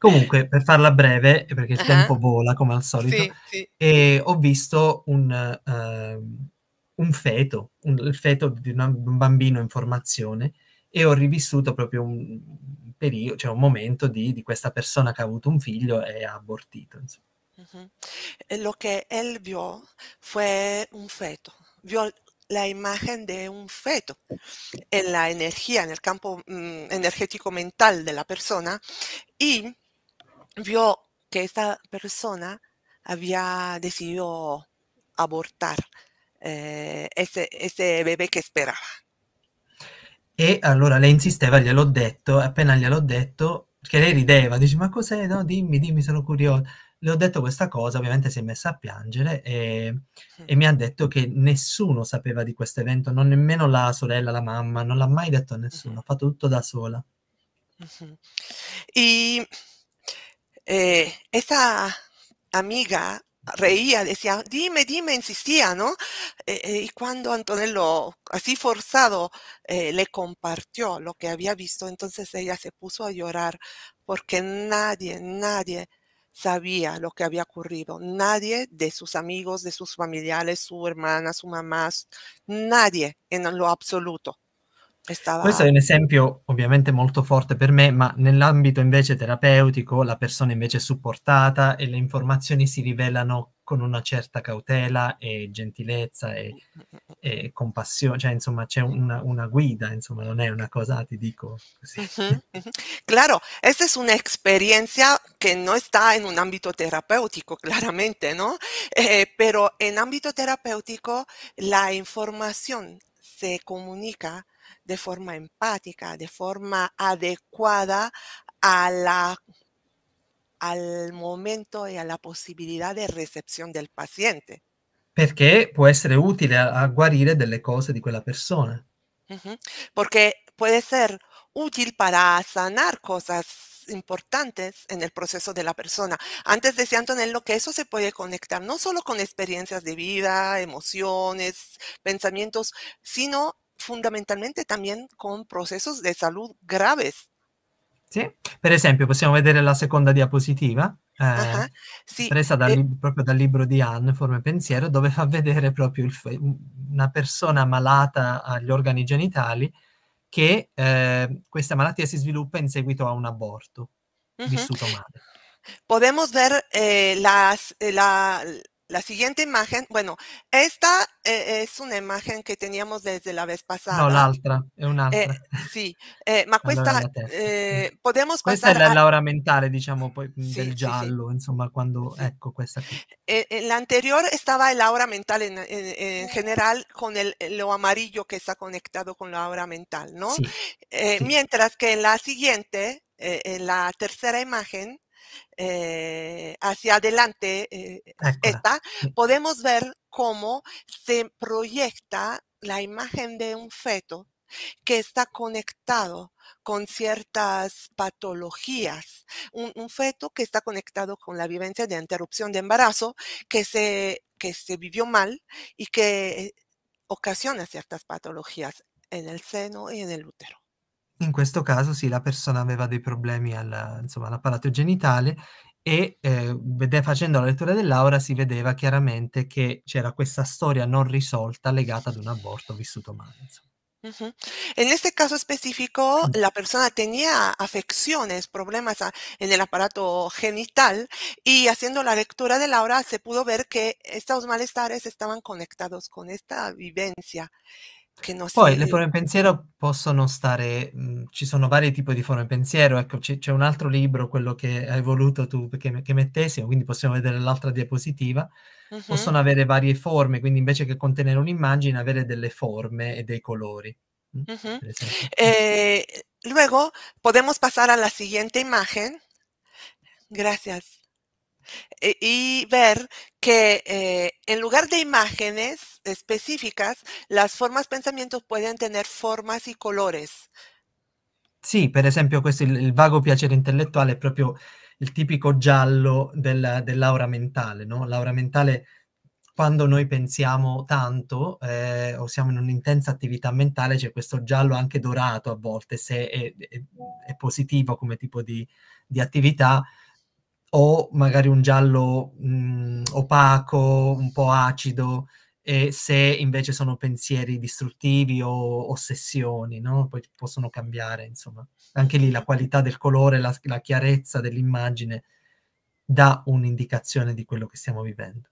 Comunque, para hablar breve, porque el tiempo vuela, como al solito, he eh, visto un, ehm, un feto, un, il feto di una, un bambino in formazione e ho rivissuto proprio un periodo, cioè un momento di, di, questa persona che ha avuto un figlio e ha abortito. Uh-huh. Lo che él vio fue un feto, vio la imagen de un feto en la energía, en el campo mm, energético mental de la persona y vio que esta persona había decidido abortar eh, ese, ese bebè che sperava. E allora lei insisteva, gliel'ho detto, appena gliel'ho detto, perché lei rideva, dice ma cos'è? No, dimmi, dimmi, sono curiosa. Le ho detto questa cosa, ovviamente si è messa a piangere e, e mi ha detto che nessuno sapeva di questo evento, non nemmeno la sorella, la mamma, non l'ha mai detto a nessuno, ha fatto tutto da sola. Mm-hmm. E, huh Y eh, esa reía, decía, dime, dime, insistía, ¿no? Eh, eh, y cuando Antonello, así forzado, eh, le compartió lo que había visto, entonces ella se puso a llorar porque nadie, nadie sabía lo que había ocurrido. Nadie de sus amigos, de sus familiares, su hermana, su mamá, nadie en lo absoluto. Stava... Questo è un esempio ovviamente molto forte per me, ma nell'ambito invece terapeutico la persona invece è supportata e le informazioni si rivelano con una certa cautela e gentilezza e, e compassione, cioè insomma c'è una, una, guida, insomma non è una cosa, ti dico così. Uh-huh, uh Claro, esta es un'esperienza che non sta in un ambito terapeutico, <laughs> chiaramente, ¿no? Eh, pero en ámbito terapéutico la informazione si comunica de forma empática, de forma adecuada a la, al momento y a la posibilidad de recepción del paciente. Porque puede ser útil a, a, guarire delle cose di quella persona. Porque puede ser útil para sanar cosas importantes en el proceso de la persona. Antes decía Antonello que eso se puede conectar no solo con experiencias de vida, emociones, pensamientos, sino fondamentalmente también con procesos de salud graves. Sì, per esempio possiamo vedere la seconda diapositiva, eh, uh-huh. sì, presa dal, eh, proprio dal libro di Anne, Forma e Pensiero, dove fa vedere proprio il, una persona malata agli organi genitali che eh, questa malattia si sviluppa in seguito a un aborto uh-huh. vissuto male. Podemos ver eh, las, eh, la, la siguiente imagen, bueno, esta eh, es una imagen que teníamos desde la vez pasada. No, la otra, es una eh, <laughs> Sí. eh, ma questa allora eh, la, a... mental, digamos, pues, del giallo, insomma, cuando, ecco questa eh, anterior estaba la aura mental en, general con lo amarillo que está conectado con la aura mental, ¿no? Mientras que en la siguiente, en la tercera imagen, eh, hacia adelante eh, ah, podemos ver cómo se proyecta la imagen de un feto que está conectado con ciertas patologías. Un, un, feto que está conectado con la vivencia de interrupción de embarazo que se, que se vivió mal y que eh, ocasiona ciertas patologías en el seno y en el útero. In questo caso sì, la persona aveva dei problemi al, insomma, all'apparato genitale e eh, vede, facendo la lettura dell'aura si vedeva chiaramente che c'era questa storia non risolta legata ad un aborto vissuto male. Uh-huh. En este caso específico, la persona tenía afecciones, problemas a, ah, en el aparato genital y haciendo la lectura de la aura se pudo ver que estos malestares estaban conectados con esta vivencia che non Poi si... le forme pensiero possono stare, mh, mhmm, ci sono vari tipi di forme pensiero, ecco c- c'è un altro libro, quello che hai voluto tu che, che mettessimo, quindi possiamo vedere l'altra diapositiva, uh-huh. possono avere varie forme, quindi invece che contenere un'immagine avere delle forme e dei colori. Uh-huh. Eh, luego podemos pasar a la siguiente imagen. Gracias y ver que eh, en lugar de imágenes específicas, las formas pensamientos pueden tener formas y colores. Sì, per esempio questo, il, il vago piacere intellettuale è proprio il tipico giallo del, dell'aura mentale, no? L'aura mentale, quando noi pensiamo tanto eh, o siamo in un'intensa attività mentale, c'è questo giallo anche dorato a volte, se è, è, è positivo come tipo di, di attività, o magari un giallo mh, mhmm, opaco, un po' acido, e se invece sono pensieri distruttivi o ossessioni, no? Poi possono cambiare, insomma. Anche lì la qualità del colore, la, la chiarezza dell'immagine dà un'indicazione di quello che stiamo vivendo.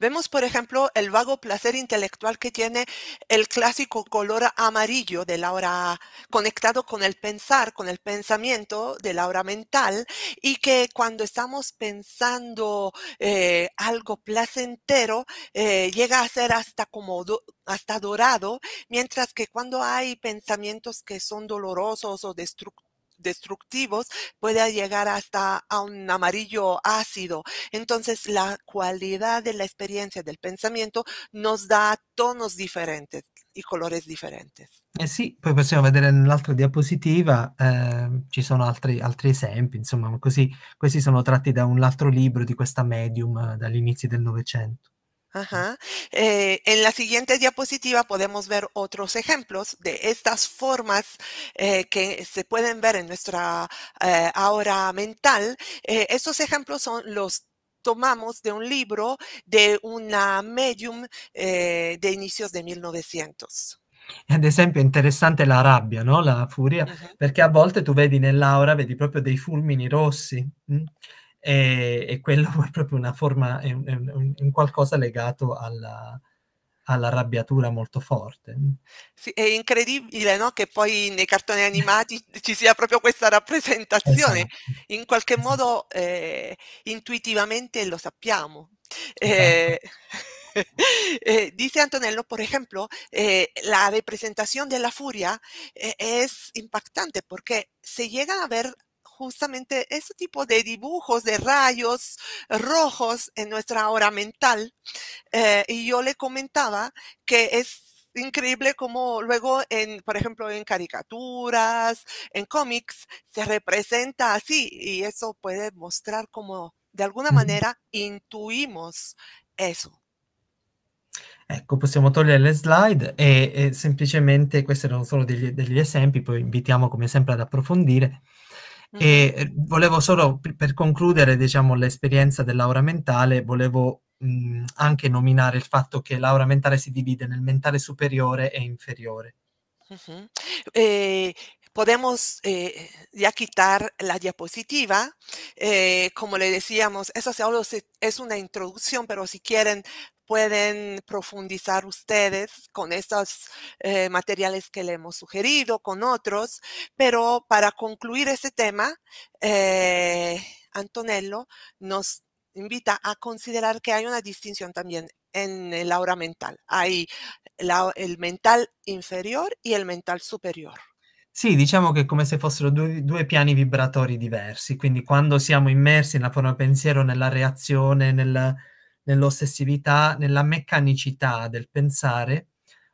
Vemos, por ejemplo, el vago placer intelectual que tiene el clásico color amarillo de la hora conectado con el pensar, con el pensamiento de la hora mental, y que cuando estamos pensando eh, algo placentero eh, llega a ser hasta como hasta dorado, mientras que cuando hay pensamientos que son dolorosos o destructivos destructivos puede llegar hasta a un amarillo ácido. Entonces, la cualidad de la experiencia del pensamiento nos dà tonos differenti e colori differenti. Eh sì, poi possiamo vedere nell'altra diapositiva, eh, ci sono altri, altri esempi, insomma, così, questi sono tratti da un altro libro di questa medium eh, dall'inizio del Novecento. Ajá. Eh, en la siguiente diapositiva podemos ver otros ejemplos de estas formas eh, que se pueden ver en nuestra eh, aura mental. Eh, estos ejemplos son los tomamos de un libro de una medium de inicios de 1900. Ad esempio interesante la rabia, no? la furia, porque a veces a volte en vedi aura, vedi proprio dei fulmini rossi. Mm? e, e quello <laughs> è proprio una forma, è, è, è qualcosa legato alla, all'arrabbiatura molto forte. Sì, è incredibile no? che poi nei cartoni animati <laughs> ci sia proprio questa rappresentazione, esatto. in qualche esatto. modo eh, intuitivamente lo sappiamo. Eh, esatto. <laughs> eh, dice Antonello, por ejemplo, eh, la representación de la furia eh, es impactante porque se llegan a ver justamente ese tipo de dibujos de rayos rojos en nuestra hora mental. Eh, y yo le comentaba que es increíble como luego en, por ejemplo, en caricaturas, en cómics, se representa así y eso puede mostrar como de alguna manera intuimos eso. Ecco, possiamo togliere le slide e, e semplicemente questi solo degli, degli esempi, poi invitiamo come sempre ad approfondire. E ehm, volevo solo, per concludere, diciamo, l'esperienza dell'aura mentale, volevo mh, mhmm, anche nominare il fatto che l'aura mentale si divide nel mentale superiore e inferiore. Uh-huh. Eh, podemos eh, ya quitar la diapositiva. Eh, como le decíamos, eso solo se, es una introducción, pero si quieren pueden profundizar ustedes con estos eh, materiales que le hemos sugerido, con otros. Pero para concluir ese tema, eh, Antonello nos invita a considerar que hay una distinción también en el aura mental. Hay el mental inferior y el mental superior. Sí, diciamo que è come se fossero due, due, piani vibratori diversi, quindi quando siamo immersi nella forma pensiero, nella reazione, la... nell'ossessività, nella meccanicità del pensare,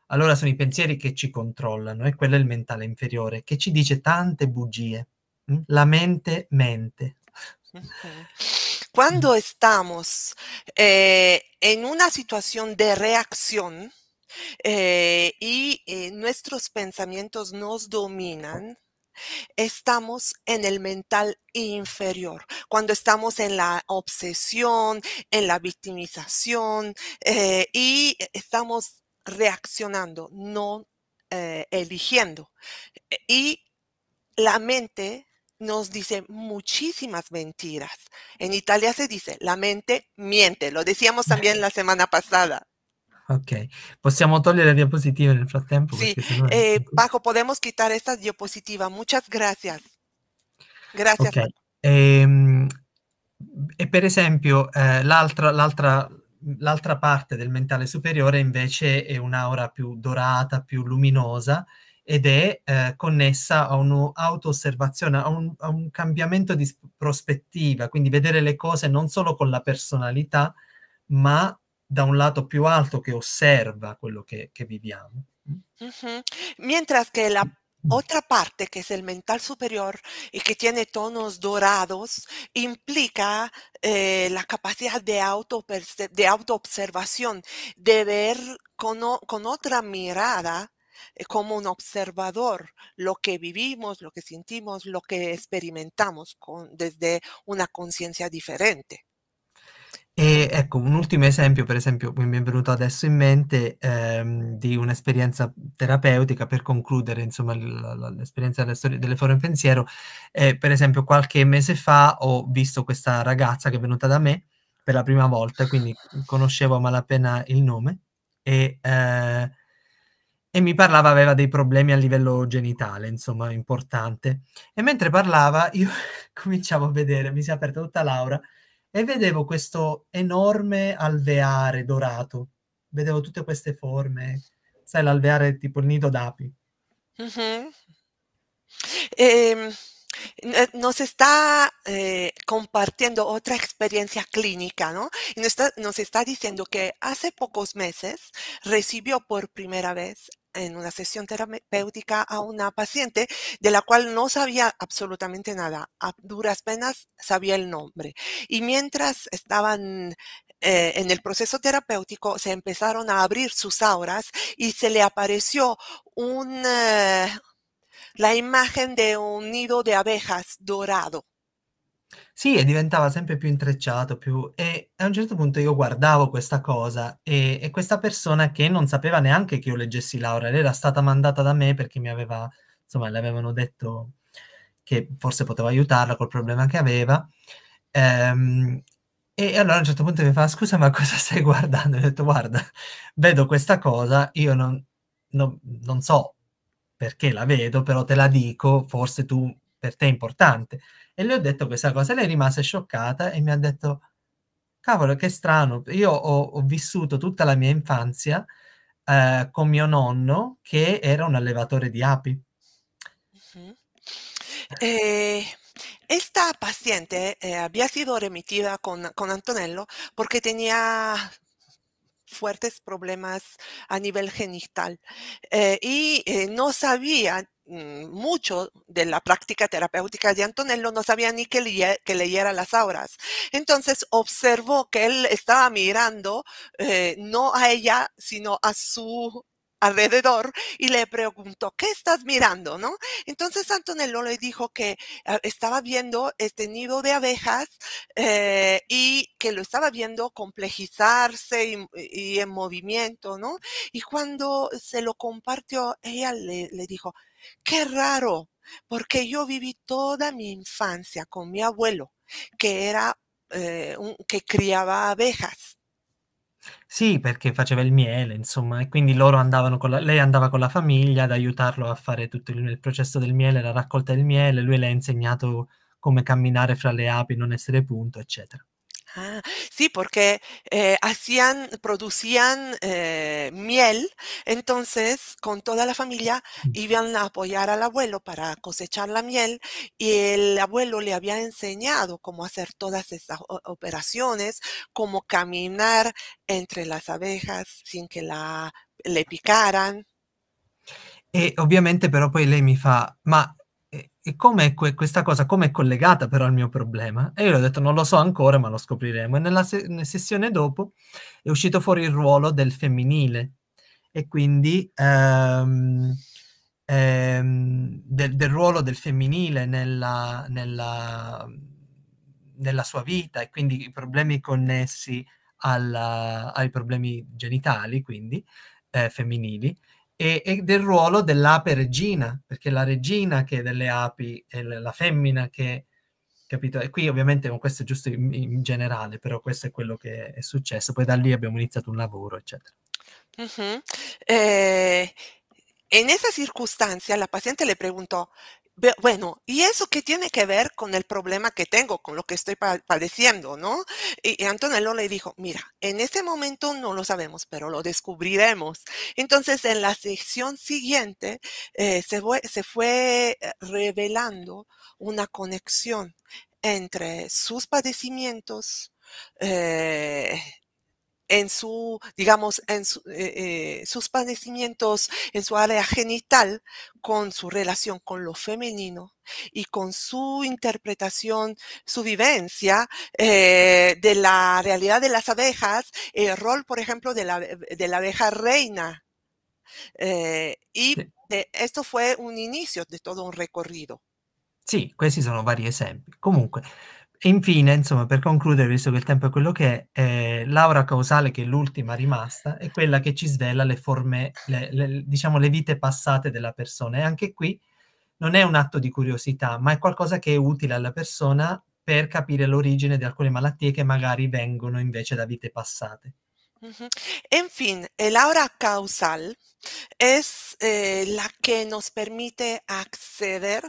allora sono i pensieri che ci controllano e quello è il mentale inferiore che ci dice tante bugie. Mm? La mente mente. Mhm. Quando estamos eh, en una situazione di reazione eh, y eh, nuestros pensamientos nos dominan, estamos en el mental inferior, cuando estamos en la obsesión, en la victimización eh, y e, estamos reaccionando, no eh, eligiendo. E, y la mente nos dice muchísimas mentiras. En Italia se dice, la mente miente, lo decíamos también la semana pasada. Ok, possiamo togliere le diapositive nel frattempo. Sì, no eh, Bajo, possiamo quitare questa diapositiva. Muchas gracias. Grazie. Okay. E, ehm, e, per esempio eh, l'altra, l'altra, l'altra parte del mentale superiore invece è un'aura più dorata, più luminosa ed è eh, connessa a un'auto-osservazione, a un, a un cambiamento di prospettiva, quindi vedere le cose non solo con la personalità, ma da un lato più alto que observa lo que vivimos. Mm. Mientras que la mm. otra parte, que es el mental superior y que tiene tonos dorados, implica eh, la capacidad de, auto de autoobservación, de ver con, otra mirada eh, como un observador lo que vivimos, lo que sentimos, lo que experimentamos desde una conciencia diferente. E ecco, un ultimo esempio, per esempio, mi è venuto adesso in mente ehm, di un'esperienza terapeutica per concludere, insomma, l'esperienza delle, storie, delle forme pensiero. Eh, per esempio, qualche mese fa ho visto questa ragazza che è venuta da me per la prima volta, quindi conoscevo a malapena il nome e, eh, e mi parlava, aveva dei problemi a livello genitale, insomma, importante. E mentre parlava io <laughs> cominciavo a vedere, mi si è aperta tutta l'aura e vedevo questo enorme alveare dorato. Vedevo tutte queste forme, sai, l'alveare è tipo il nido d'api. Uh-huh. Eh, nos está eh, compartiendo otra experiencia clínica, ¿no? Y nos está, nos está diciendo que hace pocos meses recibió por primera vez en una sesión terapéutica a una paciente de la cual no sabía absolutamente nada. A duras penas sabía el nombre. Y mientras estaban eh, en el proceso terapéutico, se empezaron a abrir sus auras y se le apareció eh, la imagen de un nido de abejas dorado Sì, e diventava sempre più intrecciato, più e a un certo punto io guardavo questa cosa e e questa persona che non sapeva neanche che io leggessi Laura, era stata mandata da me perché mi aveva insomma le avevano detto che forse potevo aiutarla col problema che aveva, ehm, e allora a un certo punto mi fa: "Scusa, ma cosa <laughs> stai guardando?" E ho detto: "Guarda, vedo questa cosa, io non non non so perché la vedo, però te la dico, forse tu per te è importante." E le ho detto questa cosa, lei rimase scioccata e mi ha detto, cavolo, che strano, io ho, ho vissuto tutta la mia infanzia eh, con mio nonno che era un allevatore di api. Uh-huh. Eh, esta paciente eh, había sido remitida con, con Antonello porque tenía fuertes problemas a nivel genital eh, y eh, no sabía mm, mucho de la práctica terapéutica de Antonello, no sabía ni que, leyera las auras. Entonces observó que él estaba mirando eh, no a ella, sino a su alrededor y le preguntó, ¿qué estás mirando? ¿No? Entonces Antonello le dijo que ah, estaba viendo este nido de abejas eh, y que lo estaba viendo complejizarse y, en movimiento, ¿no? Y cuando se lo compartió, ella le, dijo, qué raro, porque yo viví toda mi infancia con mi abuelo, que era eh, un, que criaba abejas. Sì, perché faceva il miele, insomma, e quindi loro andavano con la lei andava con la famiglia ad aiutarlo a fare tutto il il processo del miele, la raccolta del miele, lui le ha insegnato come camminare fra le api, non essere punto, eccetera. Ah, sí, porque eh, hacían, producían eh, miel, entonces con toda la familia mm. iban a apoyar al abuelo para cosechar la miel y el abuelo le había enseñado cómo hacer todas esas operaciones, cómo caminar entre las abejas sin que la, le picaran. Eh, obviamente, pero pues poi mi fa, e, come que- questa cosa come è collegata però al mio problema? E io ho detto non lo so ancora, ma lo scopriremo. E nella se- sessione dopo è uscito fuori il ruolo del femminile e quindi ehm, ehm, del, del, ruolo del femminile nella, nella, nella, sua vita e quindi i problemi connessi alla, ai problemi genitali, quindi eh, femminili e, e del ruolo dell'ape regina, perché la regina che è delle api è la femmina che capito? E qui ovviamente questo è giusto in, in, generale, però questo è quello che è successo. Poi da lì abbiamo iniziato un lavoro, eccetera. Uh-huh. Eh, en esa circunstancia, la paziente le preguntó, bueno, ¿y eso qué tiene que ver con el problema que tengo, con lo que estoy padeciendo, no? Y, Antonello le dijo, mira, en este momento no lo sabemos, pero lo descubriremos. Entonces, en la sección siguiente eh, se, fue, eh, revelando una conexión entre sus padecimientos, eh, en su, digamos, en eh, eh, sus padecimientos, en su área genital, con su relación con lo femenino y con su interpretación, su vivencia eh, de la realidad de las abejas, el rol, por ejemplo, de la, de la abeja reina. y esto fue un inicio de todo un recorrido. Sí, questi son vari esempi. Comunque, E infine, insomma, per concludere, visto che il tempo è quello che è, eh, l'aura causale, che è l'ultima rimasta, è quella che ci svela le forme, le, le, diciamo, le vite passate della persona. E anche qui non è un atto di curiosità, ma è qualcosa che è utile alla persona per capire l'origine di alcune malattie che magari vengono invece da vite passate. En fin, el aura causal es eh, la que nos permite acceder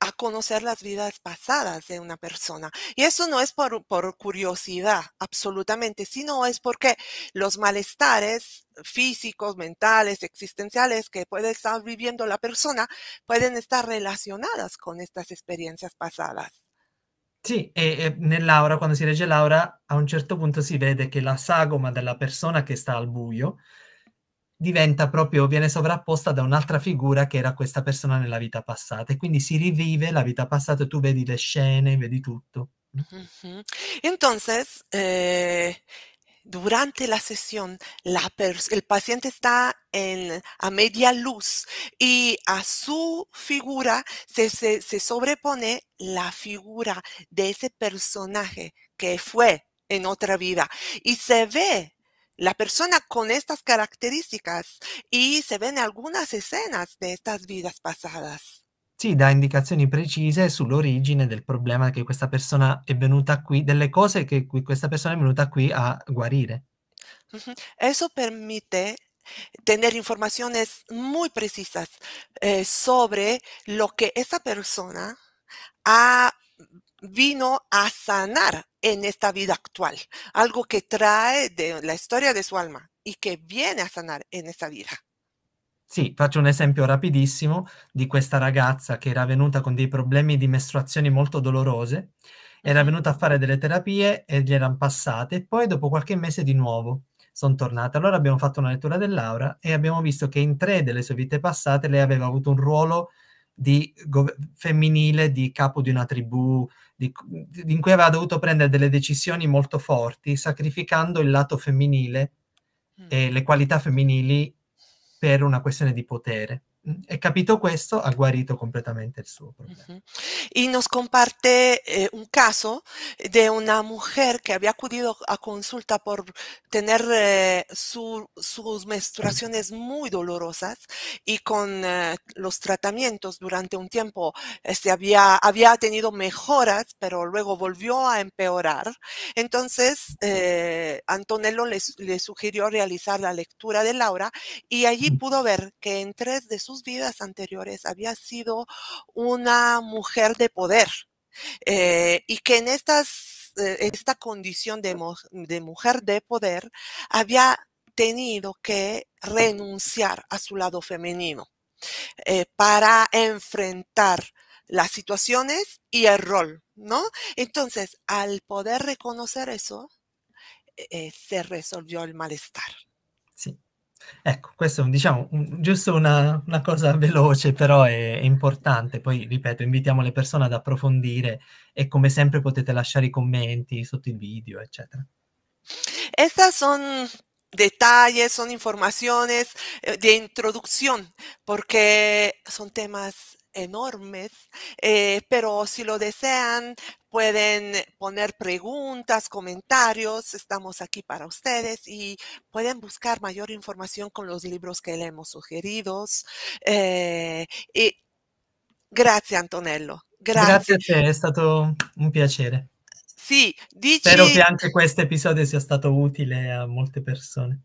a conocer las vidas pasadas de una persona. Y eso no es por, por curiosidad, absolutamente, sino es porque los malestares físicos, mentales, existenciales que puede estar viviendo la persona pueden estar relacionadas con estas experiencias pasadas. Sì, e, e nell'aura, quando si regge l'aura, a un certo punto si vede che la sagoma della persona che sta al buio diventa proprio, viene sovrapposta da un'altra figura che era questa persona nella vita passata e quindi si rivive la vita passata, tu vedi le scene, vedi tutto. Uh-huh. Entonces, eh, durante la sesión el paciente está en, a media luz y a su figura se sobrepone la figura de ese personaje que fue en otra vida y se ve la persona con estas características y se ven algunas escenas de estas vidas pasadas. Sì, dà indicazioni precise sull'origine del problema che questa persona è venuta qui, delle cose che questa persona è venuta qui a guarire. Eso permite tener informaciones muy precisas eh, sobre lo que esa persona ha- vino a sanar en esta vida actual, algo que trae de la historia de su alma y que viene a sanar en esta vida. Sì, faccio un esempio rapidissimo di questa ragazza che era venuta con dei problemi di mestruazioni molto dolorose, era venuta a fare delle terapie e gli erano passate, e poi dopo qualche mese di nuovo sono tornata. Allora abbiamo fatto una lettura dell'aura e abbiamo visto che in tre delle sue vite passate lei aveva avuto un ruolo di gov- femminile, di capo di una tribù, di, di, in cui aveva dovuto prendere delle decisioni molto forti, sacrificando il lato femminile e le qualità femminili per una questione di potere. Mm, he eh, capito esto, ha guarito completamente el suo problema. Y nos comparte eh, un caso de una mujer que había acudido a consulta por tener eh, sus menstruaciones muy dolorosas y con los tratamientos durante un tiempo este, había, había tenido mejoras, pero luego volvió a empeorar. Entonces, Antonello le, le sugirió realizar la lectura de Laura y allí mm. pudo ver que en tres de sus vidas anteriores había sido una mujer de poder eh, y que en estas, eh, esta condición de, mujer de poder había tenido que renunciar a su lado femenino eh, para enfrentar las situaciones y el rol, ¿no? Entonces, al poder reconocer eso, se resolvió el malestar. Sí. Ecco, questo è diciamo, un, giusto una, una, cosa veloce, però è, è, importante. Poi, ripeto, invitiamo le persone ad approfondire e come sempre potete lasciare i commenti sotto il video, eccetera. Estas son detalles, son informaciones eh, de introducción, porque son temas enormes, eh, pero si lo desean pueden poner preguntas, comentarios, estamos aquí para ustedes y pueden buscar mayor información con los libros que le hemos sugerido. Eh, y Antonello. Gracias a eh, stato un placer. Sì, dici... Spero che anche questo episodio sea stato útil a molte personas.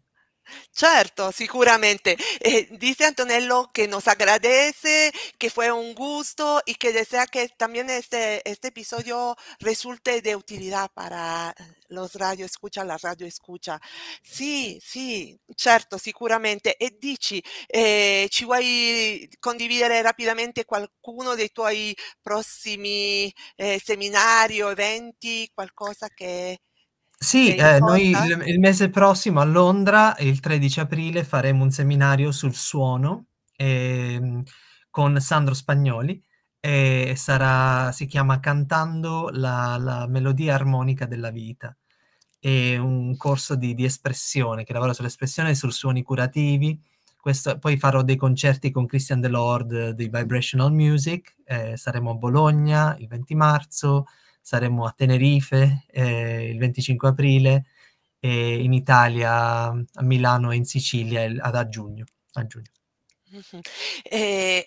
Certo, seguramente. Eh, dice Antonello que nos agradece, que fue un gusto y que desea que también este, este episodio resulte de utilidad para los radio escucha, la radio escucha. sí, sí certo, sicuramente. E eh, dici, eh, ci vuoi condividere rapidamente qualcuno dei tuoi prossimi eh, seminari o eventi, qualcosa che Sì, eh, noi il, il, mese prossimo a Londra, il 13 aprile, faremo un seminario sul suono eh, con Sandro Spagnoli e sarà, si chiama Cantando la, la melodia armonica della vita. È un corso di, di espressione che lavora sull'espressione e sui suoni curativi. Questo, poi farò dei concerti con Christian Delord eh, di Vibrational Music, eh, saremo a Bologna il 20 marzo, Estaremos a Tenerife el 25 25 aprile abril, eh, en Italia, a Milano e in Sicilia a junio. Eh,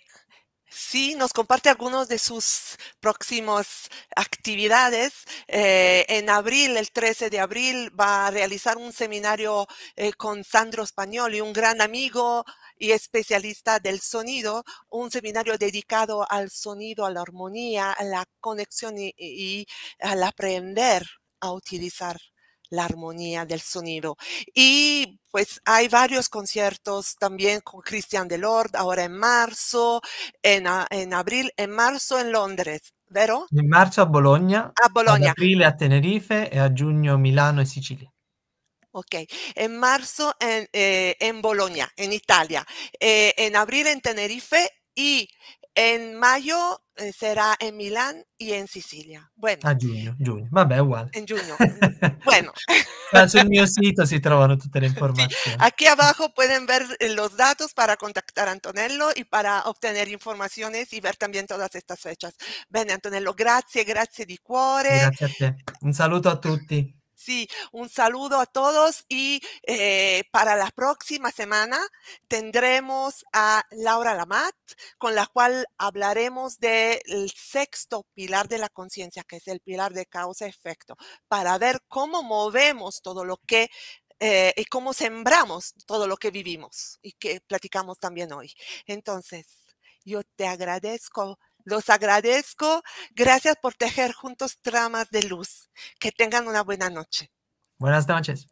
sí, nos comparte algunos de sus próximos actividades. Eh, en abril, el 13 de abril, va a realizar un seminario con Sandro Spagnoli, un gran amigo, y especialista del sonido, un seminario dedicado al sonido, a la armonía, a la conexión y, al aprender a utilizar la armonía del sonido. Y pues hay varios conciertos también con Christian Delord, ahora en marzo, en, ah, abril, en marzo en Londres, ¿vero? En marzo a Bologna, a Bologna. En a Tenerife y e a junio Milano y e Sicilia. Ok, en marzo en, eh, en Bolonia, en Italia, eh, en abril en Tenerife y en mayo eh, será en Milán y en Sicilia. Bueno. A ah, junio, junio, vabbè uguale. En junio, <laughs> bueno. en mi mio se <laughs> si trovano tutte le informazioni. Aquí abajo pueden ver los datos para contactar a Antonello y para obtener informaciones y ver también todas estas fechas. Bene Antonello, gracias, gracias de cuore. gracias a ti, Un saludo a todos Sí, un saludo a todos y eh, para la próxima semana tendremos a Laura Lamat, con la cual hablaremos del sexto pilar de la conciencia, que es el pilar de causa-efecto, para ver cómo movemos todo lo que eh, y cómo sembramos todo lo que vivimos y que platicamos también hoy. Entonces, yo te agradezco los agradezco. Gracias por tejer juntos tramas de luz. Que tengan una buena noche. Buenas noches.